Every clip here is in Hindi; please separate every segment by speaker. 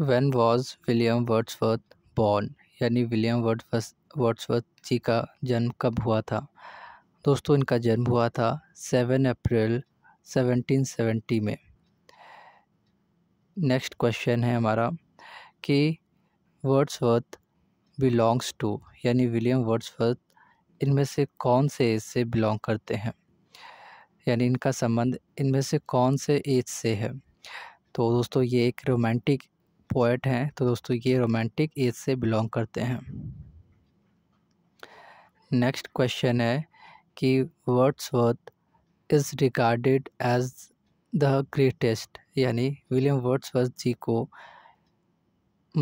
Speaker 1: when was William Wordsworth born यानी विलियम वर्ड्सवर्थ जी का जन्म कब हुआ था दोस्तों इनका जन्म हुआ था सेवन अप्रैल सेवनटीन सेवेंटी में नेक्स्ट क्वेश्चन है हमारा कि वर्ड्सवर्थ बिलोंग्स टू यानी विलियम वर्ड्सवर्थ इनमें से कौन से एज से बिलोंग करते हैं यानी इनका संबंध इनमें से कौन से एज से है तो दोस्तों ये एक रोमांटिक पोइट हैं तो दोस्तों ये रोमांटिक एज से बिलोंग करते हैं नेक्स्ट क्वेश्चन है कि Wordsworth is regarded as the greatest यानी विलियम वर्ड्सवर्थ जी को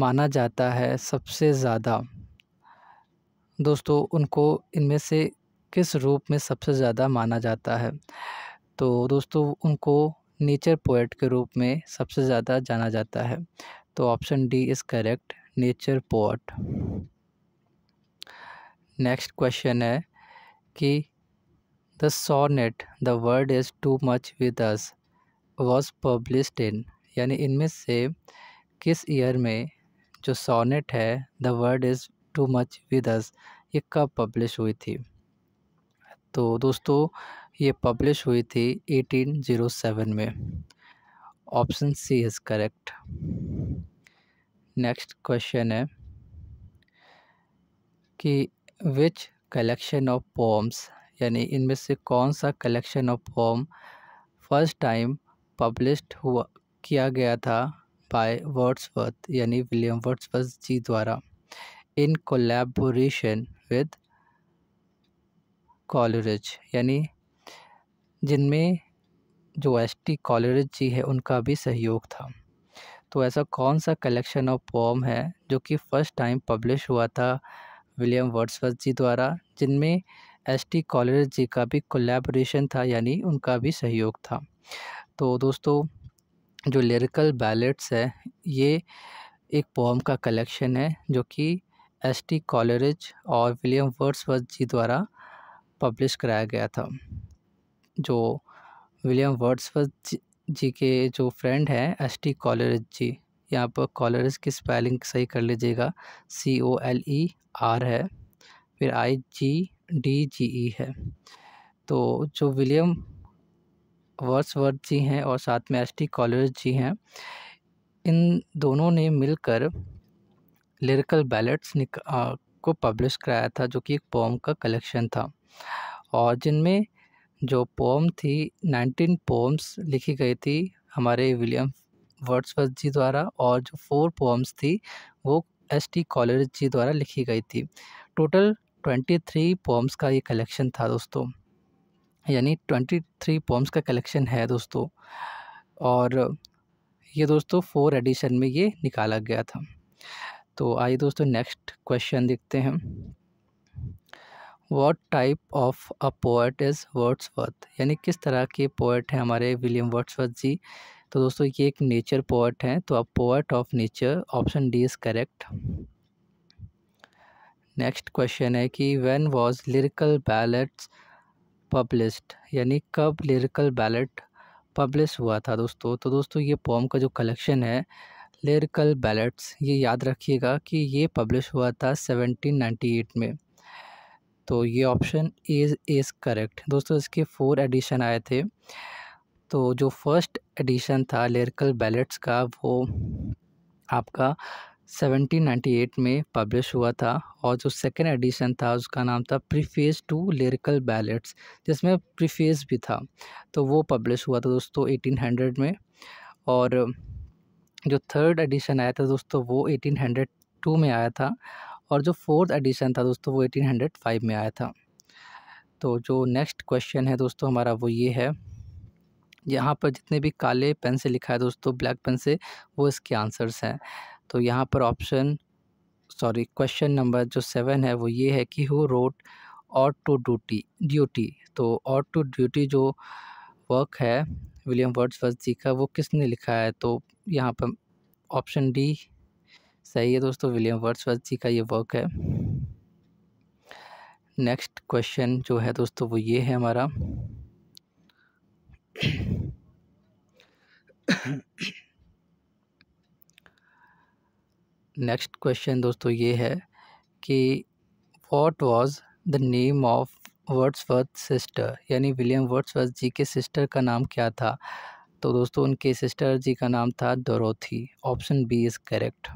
Speaker 1: माना जाता है सबसे ज़्यादा दोस्तों उनको इनमें से किस रूप में सबसे ज़्यादा माना जाता है तो दोस्तों उनको नेचर पोइट के रूप में सबसे ज़्यादा जाना जाता है तो option D is correct nature poet next question है कि the sonnet the world is too much with us was published in यानी इनमें से किस ईयर में जो सॉनेट है the world is too much with us ये कब पब्लिश हुई थी तो दोस्तों ये पब्लिश हुई थी 1807 में option C is correct next question है कि विच कलेक्शन ऑफ पोम्स यानी इनमें से कौन सा collection of poem first time published हुआ किया गया था बाय वर्ड्सवर्थ यानी विलियम वर्ड्सवर्थ जी द्वारा इन कोलेबोरेशन विद कॉलरेज यानी जिनमें जो एस टी कॉलरेज जी है उनका भी सहयोग था तो ऐसा कौन सा कलेक्शन ऑफ पोम है जो कि फ़र्स्ट टाइम पब्लिश हुआ था विलियम वर्ड्सवर्थ जी द्वारा जिनमें एस टी कॉलेज जी का भी कोलेबोरेशन था यानी उनका भी सहयोग था तो दोस्तों जो लिरिकल बैलेट्स है ये एक पोम का कलेक्शन है जो कि एस टी कॉलेज और विलियम वर्ड्सवर्थ जी द्वारा पब्लिश कराया गया था जो विलियम वर्ड्सवर्थ जी के जो फ्रेंड हैं एस टी कॉलरज जी यहाँ पर कॉलरज की स्पेलिंग सही कर लीजिएगा सी ओ एल ई आर है फिर आई जी डी जी ई है तो जो विलियम वर्सवर्थ जी हैं और साथ में एस टी कॉलरज जी हैं इन दोनों ने मिलकर लिरिकल बैलेट्स को पब्लिश कराया था जो कि एक पोम का कलेक्शन था और जिनमें जो पोम थी नाइनटीन पोम्स लिखी गई थी हमारे विलियम वर्ड्सवर्थ जी द्वारा और जो फोर पोम्स थी वो एस टी कॉलेज जी द्वारा लिखी गई थी टोटल ट्वेंटी थ्री पोम्स का ये कलेक्शन था दोस्तों यानी ट्वेंटी थ्री पोम्स का कलेक्शन है दोस्तों और ये दोस्तों फोर एडिशन में ये निकाला गया था तो आइए दोस्तों नेक्स्ट क्वेश्चन देखते हैं what type of a poet is Wordsworth यानी किस तरह के पोएट हैं हमारे विलियम वर्ड्सवर्थ जी तो दोस्तों ये एक नेचर पोएट हैं तो अब poet of nature option D is correct next question है कि when was lyrical ballads published यानी कब लिरिकल बैलेट पब्लिश हुआ था दोस्तों तो दोस्तों ये पोम का जो कलेक्शन है लिरिकल बैलेट्स ये याद रखिएगा कि ये पब्लिश हुआ था एट में तो ये ऑप्शन इज इज़ करेक्ट दोस्तों इसके फोर एडिशन आए थे तो जो फर्स्ट एडिशन था लिरिकल बैलेट्स का वो आपका 1798 में पब्लिश हुआ था और जो सेकेंड एडिशन था उसका नाम था प्रीफेस टू लिरिकल बैलेट्स जिसमें प्रीफेस भी था तो वो पब्लिश हुआ था दोस्तों 1800 में और जो थर्ड एडिशन आया था दोस्तों वो 1802 में आया था और जो फोर्थ एडिशन था दोस्तों वो 1805 में आया था तो जो नेक्स्ट क्वेश्चन है दोस्तों हमारा वो ये है यहाँ पर जितने भी काले पेन से लिखा है दोस्तों ब्लैक पेन से वो इसके आंसर्स हैं तो यहाँ पर ऑप्शन सॉरी क्वेश्चन नंबर जो सेवन है वो ये है कि who wrote ode to duty duty तो और टू ड्यूटी जो वर्क है विलियम वर्ड्सवर्थ जी का वो किसने लिखा है तो यहाँ पर ऑप्शन डी सही है दोस्तों विलियम वर्ड्सवर्थ जी का ये वर्क है नेक्स्ट क्वेश्चन जो है दोस्तों वो ये है हमारा नेक्स्ट क्वेश्चन दोस्तों ये है कि what was the name of Wordsworth sister यानी विलियम वर्ड्सवर्थ जी के सिस्टर का नाम क्या था तो दोस्तों उनके सिस्टर जी का नाम था Dorothy option B is correct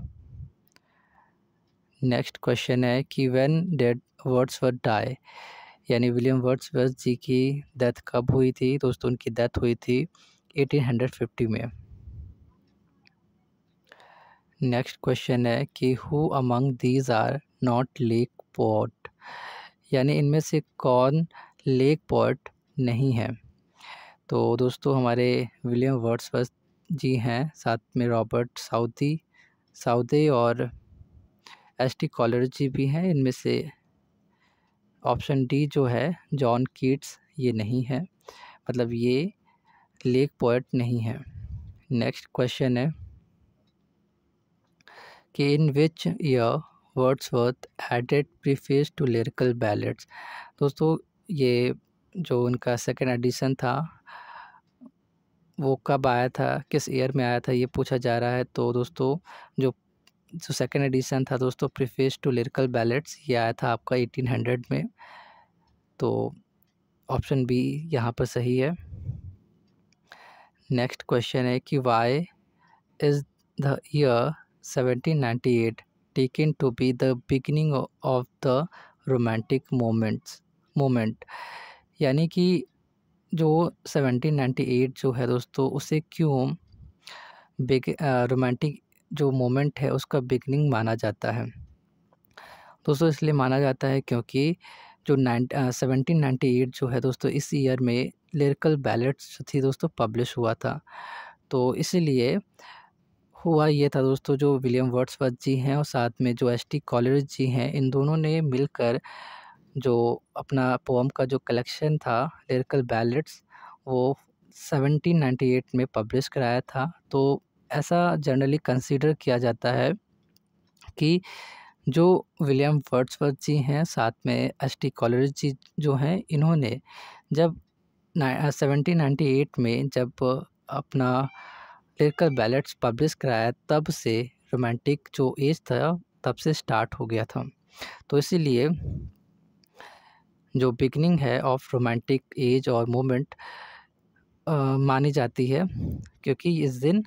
Speaker 1: next question है कि when did Wordsworth die यानी विलियम वर्ड्स वर्थ जी की डेथ कब हुई थी दोस्तों उनकी डेथ हुई थी 1850 में नेक्स्ट क्वेश्चन है कि who among these are not lake poet यानी इनमें से कौन लेक पोर्ट नहीं है तो दोस्तों हमारे विलियम वर्स जी हैं साथ में रॉबर्ट साउदी साउदे और एस टी कॉलरजी भी हैं इनमें से ऑप्शन डी जो है जॉन कीट्स ये नहीं है मतलब ये लेक पोइट नहीं है नेक्स्ट क्वेश्चन है कि in which year worth added preface to lyrical ballads दोस्तों ये जो उनका सेकेंड एडिशन था वो कब आया था किस ईयर में आया था ये पूछा जा रहा है तो दोस्तों जो जो सेकेंड एडिशन था दोस्तों प्रिफेस टू लिरिकल बैलेट्स ये आया था आपका एटीन हंड्रेड में तो ऑप्शन बी यहाँ पर सही है नेक्स्ट क्वेश्चन है कि why is the year ninety eight taken to be the beginning of the romantic moments moment यानी कि जो नाइन्टी एट जो है दोस्तों उसे क्यों बिग रोमांटिक जो मोमेंट है उसका बिगनिंग माना जाता है दोस्तों इसलिए माना जाता है क्योंकि जो नाइन सेवनटीन नाइन्टी एट जो है दोस्तों इस ईयर में लिरिकल बैलेट्स थी दोस्तों पब्लिश हुआ था तो इसलिए हुआ ये था दोस्तों जो विलियम वर्ड्सवर्थ जी हैं और साथ में जो एस टी कॉलेज जी हैं इन दोनों ने मिलकर जो अपना पोम का जो कलेक्शन था लिरिकल बैलेट्स वो 1798 में पब्लिश कराया था तो ऐसा जनरली कंसीडर किया जाता है कि जो विलियम वर्ड्सवर्थ जी हैं साथ में एस टी कॉलेज जी जो हैं इन्होंने जब सेवनटीन नाइन्टी एट में जब अपना लिरिकल बैलेट्स पब्लिश कराया तब से रोमांटिक जो एज था तब से स्टार्ट हो गया था तो इसीलिए जो बिगनिंग है ऑफ रोमांटिक एज और मोमेंट मानी जाती है क्योंकि इस दिन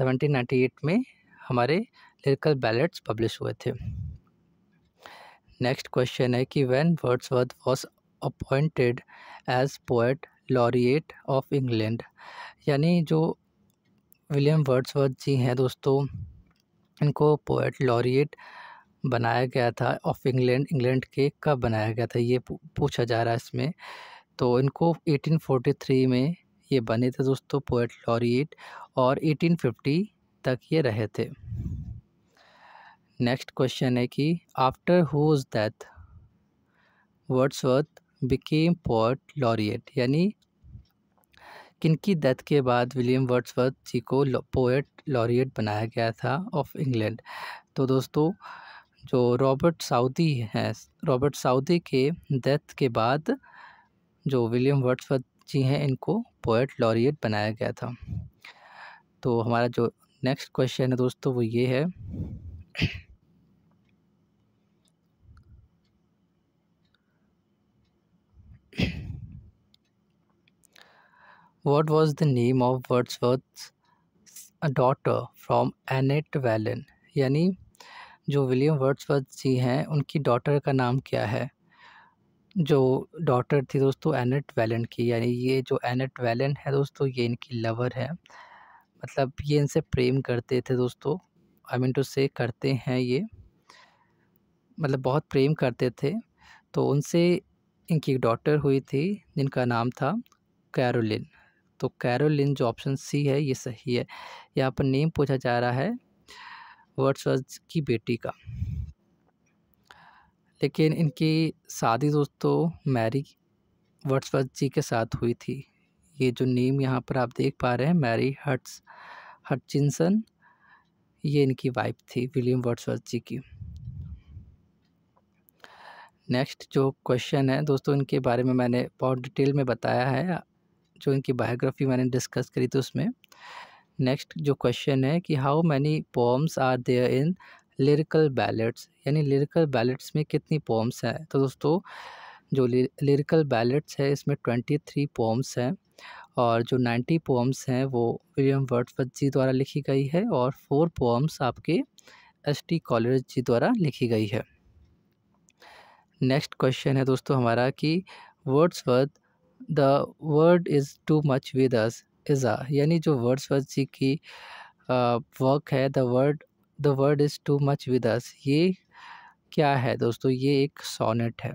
Speaker 1: 1798 में हमारे लिरिकल बैलेट्स पब्लिश हुए थे नेक्स्ट क्वेश्चन है कि when Wordsworth was appointed as poet laureate of England यानी जो विलियम वर्ड्सवर्थ जी हैं दोस्तों इनको पोएट लॉरिएट बनाया गया था ऑफ इंग्लैंड इंग्लैंड के कब बनाया गया था ये पूछा जा रहा है इसमें तो इनको 1843 में ये बने थे दोस्तों पोइट लॉरिएट और 1850 तक ये रहे थे नेक्स्ट क्वेश्चन है कि after whose death Wordsworth became poet laureate यानी किनकी डेथ के बाद विलियम वर्ड्सवर्थ जी को पोएट लॉरिएट बनाया गया था ऑफ इंग्लैंड तो दोस्तों जो रॉबर्ट साउदी हैं रॉबर्ट साउदी के डेथ के बाद जो विलियम वर्ड्सवर्थ जी हैं इनको पोएट लॉरियट बनाया गया था तो हमारा जो नेक्स्ट क्वेश्चन है दोस्तों वो ये है was the name of Wordsworth daughter from Annette Vallon यानी जो विलियम वर्ड्सवर्थ जी हैं उनकी डॉटर का नाम क्या है जो डॉटर थी दोस्तों एनेट वैलेंट की यानी ये जो एनेट वैलेंट है दोस्तों ये इनकी लवर है मतलब ये इनसे प्रेम करते थे दोस्तों आई मीन टू से करते हैं ये मतलब बहुत प्रेम करते थे तो उनसे इनकी एक डॉटर हुई थी जिनका नाम था कैरोलिन तो कैरोलिन जो ऑप्शन सी है ये सही है यहाँ पर नेम पूछा जा रहा है वर्ड्स की बेटी का लेकिन इनकी शादी दोस्तों मैरी वर्ड्सवर्थ जी के साथ हुई थी ये जो नेम यहाँ पर आप देख पा रहे हैं मैरी हट्स हटचिनसन ये इनकी वाइफ थी विलियम वर्ड्सवर्थ जी की नेक्स्ट जो क्वेश्चन है दोस्तों इनके बारे में मैंने बहुत डिटेल में बताया है जो इनकी बायोग्राफी मैंने डिस्कस करी थी उसमें नेक्स्ट जो क्वेश्चन है कि how many poems are there in lyrical ballads यानी लिरिकल बैलेट्स में कितनी पोम्स हैं तो दोस्तों जो लिरिकल बैलेट्स है इसमें ट्वेंटी थ्री पोम्स हैं और जो नाइन्टी पोम्स हैं वो विलियम वर्ड जी द्वारा लिखी गई है और फोर पोम्स आपके एस टी कॉलेज जी द्वारा लिखी गई है नेक्स्ट क्वेश्चन है दोस्तों हमारा कि worth the world is too much with us is a यानी जो वर्ड्स वर्थ जी की वर्क है the world the world is too much with us ये क्या है दोस्तों ये एक सोनेट है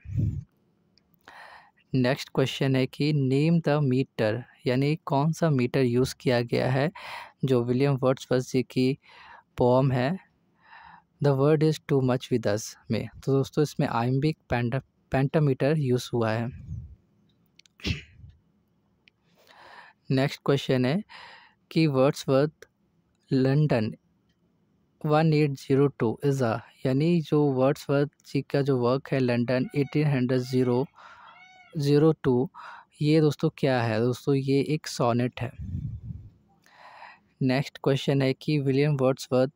Speaker 1: नेक्स्ट क्वेश्चन है कि नेम द मीटर यानी कौन सा मीटर यूज़ किया गया है जो विलियम वर्ड्स जी की पोम है the world is too much with us में तो दोस्तों इसमें आइम्बिक पेंटा पेंटामीटर यूज़ हुआ है नेक्स्ट क्वेश्चन है कि words London one eight zero two is a यानी जो वर्ड्सवर्थ जी का जो वर्क है London eighteen hundred zero zero two ये दोस्तों क्या है दोस्तों ये एक सोनेट है नेक्स्ट क्वेश्चन है कि William Wordsworth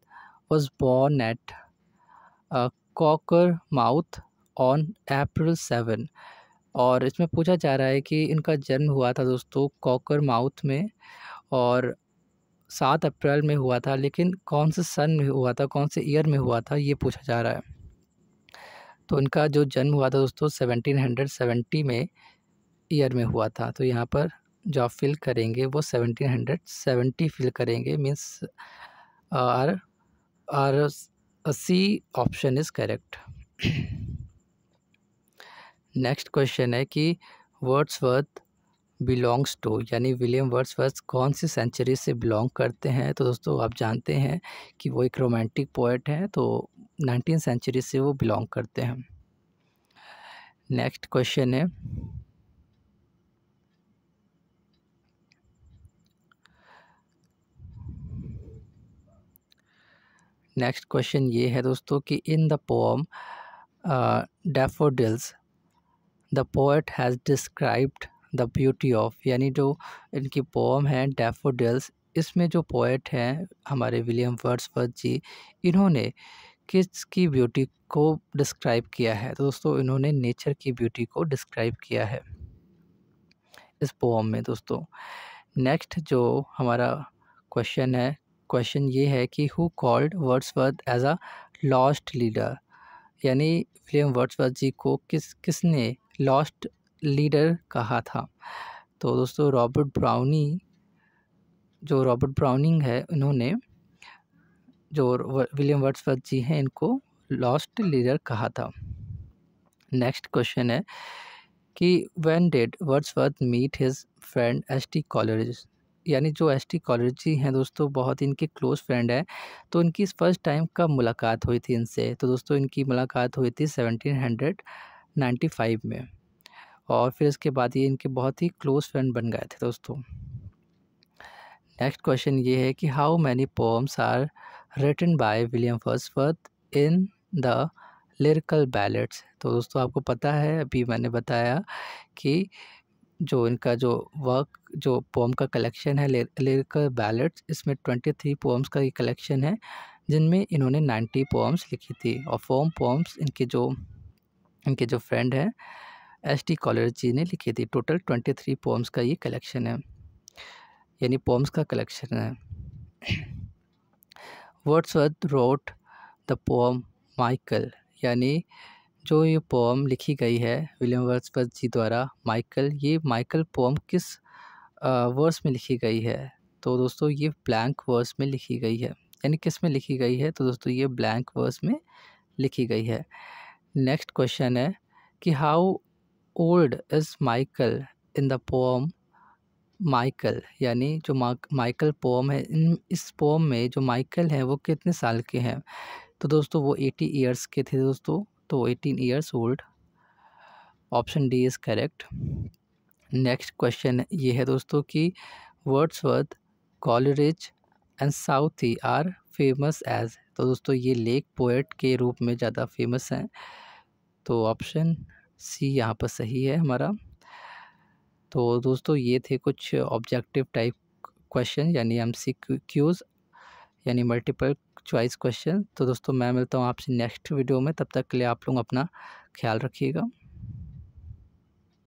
Speaker 1: was born at Cockermouth on April seven और इसमें पूछा जा रहा है कि इनका जन्म हुआ था दोस्तों कॉकर माउथ में और सात अप्रैल में हुआ था लेकिन कौन से सन में हुआ था कौन से ईयर में हुआ था ये पूछा जा रहा है तो उनका जो जन्म हुआ था दोस्तों सेवनटीन हंड्रेड सेवेंटी में ईयर में हुआ था तो यहाँ पर जो आप फिल करेंगे वो सेवनटीन हंड्रेड सेवेंटी फिल करेंगे means are are C option is correct next question है कि वर्ड्स वर्थ बिलोंग्स टू यानी विलियम वर्स कौन सी सेंचुरी से बिलोंग करते हैं तो दोस्तों आप जानते हैं कि वो एक रोमांटिक पोइट हैं तो नाइनटीन सेंचुरी से वो बिलोंग करते हैं नेक्स्ट क्वेश्चन है नेक्स्ट क्वेश्चन ये है दोस्तों कि in the poem daffodils the poet has described the beauty of यानी जो इनकी पोम है डेफोडल्स इसमें जो पोइट हैं हमारे विलियम वर्ड्स जी इन्होंने किस की ब्यूटी को डिस्क्राइब किया है तो दोस्तों इन्होंने नेचर की ब्यूटी को डिस्क्राइब किया है इस पोम में दोस्तों नेक्स्ट जो हमारा क्वेश्चन है क्वेश्चन ये है कि who called Wordsworth as a lost leader यानी विलियम वर्ड्स जी को किस किसने लॉस्ट लीडर कहा था तो दोस्तों रॉबर्ट ब्राउनी जो रॉबर्ट ब्राउनिंग है उन्होंने जो विलियम वर्ड्सवर्थ जी हैं इनको लॉस्ट लीडर कहा था नेक्स्ट क्वेश्चन है कि when did Wordsworth meet his friend S T Coleridge यानी जो एस टी कॉलेज जी हैं दोस्तों बहुत इनके क्लोज फ्रेंड हैं तो इनकी फर्स्ट टाइम कब मुलाकात हुई थी इनसे तो दोस्तों इनकी मुलाकात हुई थी सेवनटीन में और फिर इसके बाद ये इनके बहुत ही क्लोज़ फ्रेंड बन गए थे दोस्तों नेक्स्ट क्वेश्चन ये है कि how many poems are written by William first in the lyrical ballads तो दोस्तों आपको पता है अभी मैंने बताया कि जो इनका जो वर्क जो पोम का कलेक्शन है लिरिकल बैलेट्स इसमें ट्वेंटी थ्री पोम्स का ये कलेक्शन है जिनमें इन्होंने नाइन्टी पोम्स लिखी थी और फोम पोम्स इनके जो इनके जो फ्रेंड हैं एस टी कॉलर जी ने लिखी थी टोटल ट्वेंटी थ्री पोम्स का ये कलेक्शन है यानी पोम्स का कलेक्शन है Worth wrote the poem Michael यानी जो ये पोम लिखी गई है विलियम वर्थ जी द्वारा माइकल ये माइकल पोम किस वर्स में लिखी गई है तो दोस्तों ये ब्लैंक वर्स में लिखी गई है यानी किस में लिखी गई है तो दोस्तों ये ब्लैंक वर्स में लिखी गई है नेक्स्ट क्वेश्चन है कि how old is Michael in the poem Michael यानी जो माइकल पोम है इन इस पोम में जो माइकल हैं वो कितने साल के हैं तो दोस्तों वो एटी ईयर्स के थे दोस्तों तो eighteen years old option D is correct next question ये है दोस्तों कि Wordsworth Coleridge and Southey are famous as तो दोस्तों ये लेक पोएट के रूप में ज़्यादा फेमस हैं तो ऑप्शन सी यहाँ पर सही है हमारा तो दोस्तों ये थे कुछ ऑब्जेक्टिव टाइप क्वेश्चन यानी एम सी क्यूज़ यानी मल्टीपल चॉइस क्वेश्चन तो दोस्तों मैं मिलता हूँ आपसे नेक्स्ट वीडियो में तब तक के लिए आप लोग अपना ख्याल रखिएगा